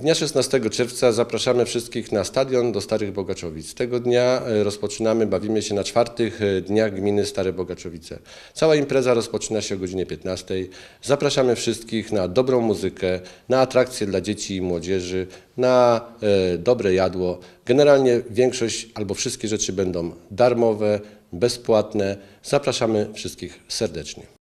Dnia 16 czerwca zapraszamy wszystkich na stadion do Starych Bogaczowic. Tego dnia e, rozpoczynamy, bawimy się na czwartych e, dniach gminy Stare Bogaczowice. Cała impreza rozpoczyna się o godzinie 15. Zapraszamy wszystkich na dobrą muzykę, na atrakcje dla dzieci i młodzieży, na e, dobre jadło. Generalnie większość albo wszystkie rzeczy będą darmowe, bezpłatne. Zapraszamy wszystkich serdecznie.